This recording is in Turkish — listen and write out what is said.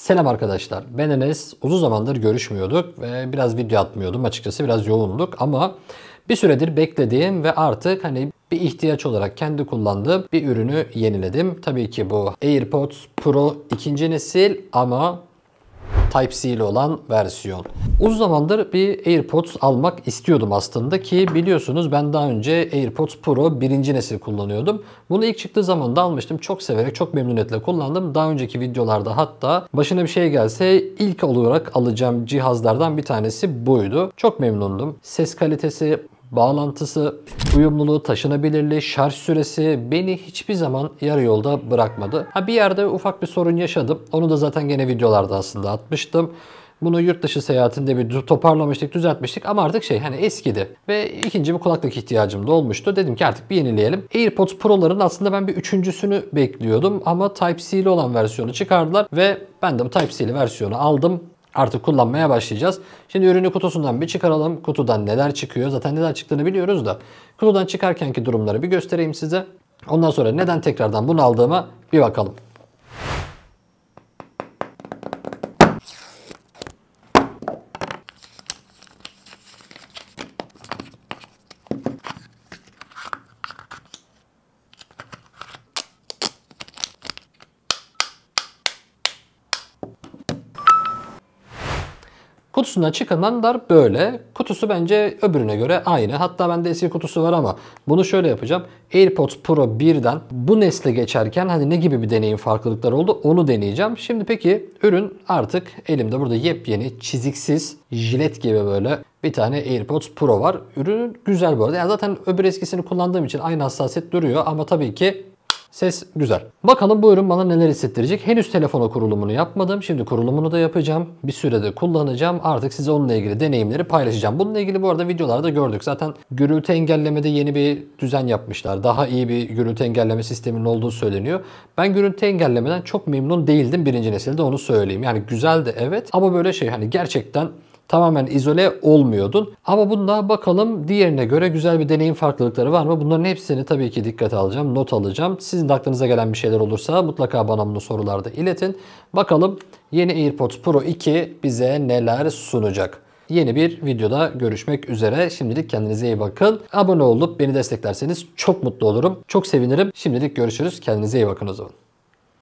Selam arkadaşlar. Ben Enes. Uzun zamandır görüşmüyorduk ve biraz video atmıyordum. Açıkçası biraz yoğunduk ama bir süredir beklediğim ve artık hani bir ihtiyaç olarak kendi kullandığım bir ürünü yeniledim. Tabii ki bu AirPods Pro ikinci nesil ama Type-C ile olan versiyon. Uzun zamandır bir AirPods almak istiyordum aslında ki biliyorsunuz ben daha önce AirPods Pro birinci nesil kullanıyordum. Bunu ilk çıktığı zaman da almıştım. Çok severek, çok memnuniyetle kullandım. Daha önceki videolarda hatta başına bir şey gelse ilk olarak alacağım cihazlardan bir tanesi buydu. Çok memnundum. Ses kalitesi, bağlantısı, uyumluluğu, taşınabilirliği, şarj süresi beni hiçbir zaman yarı yolda bırakmadı. Ha bir yerde ufak bir sorun yaşadım. Onu da zaten gene videolarda aslında atmıştım. Bunu yurt dışı seyahatinde bir toparlamıştık, düzeltmiştik ama artık şey hani eskidi. Ve ikinci bir kulaklık ihtiyacım da olmuştu. Dedim ki artık bir yenileyelim. AirPods Pro'ların aslında ben bir üçüncüsünü bekliyordum ama Type-C'li olan versiyonu çıkardılar ve ben de bu Type-C'li versiyonu aldım artık kullanmaya başlayacağız. Şimdi ürünü kutusundan bir çıkaralım. Kutudan neler çıkıyor? Zaten neler çıktığını biliyoruz da. Kutudan çıkarkenki durumları bir göstereyim size. Ondan sonra neden tekrardan bunu aldığıma bir bakalım. Kutusundan çıkanlar böyle. Kutusu bence öbürüne göre aynı. Hatta bende eski kutusu var ama bunu şöyle yapacağım. AirPods Pro 1'den bu nesle geçerken hani ne gibi bir deneyim farklılıklar oldu onu deneyeceğim. Şimdi peki ürün artık elimde burada yepyeni çiziksiz jilet gibi böyle bir tane AirPods Pro var. Ürün güzel bu arada. Yani zaten öbür eskisini kullandığım için aynı hassasiyet duruyor ama tabii ki Ses güzel. Bakalım bu ürün bana neler hissettirecek. Henüz telefona kurulumunu yapmadım. Şimdi kurulumunu da yapacağım. Bir sürede kullanacağım. Artık size onunla ilgili deneyimleri paylaşacağım. Bununla ilgili bu arada videolarda gördük. Zaten gürültü engellemede yeni bir düzen yapmışlar. Daha iyi bir gürültü engelleme sisteminin olduğu söyleniyor. Ben gürültü engellemeden çok memnun değildim birinci nesilde onu söyleyeyim. Yani güzel de evet ama böyle şey hani gerçekten tamamen izole olmuyordun. Ama bunda bakalım diğerine göre güzel bir deneyim farklılıkları var mı? Bunların hepsini tabii ki dikkate alacağım, not alacağım. Sizin de aklınıza gelen bir şeyler olursa mutlaka bana bunu sorularda iletin. Bakalım yeni AirPods Pro 2 bize neler sunacak? Yeni bir videoda görüşmek üzere. Şimdilik kendinize iyi bakın. Abone olup beni desteklerseniz çok mutlu olurum. Çok sevinirim. Şimdilik görüşürüz. Kendinize iyi bakın o zaman.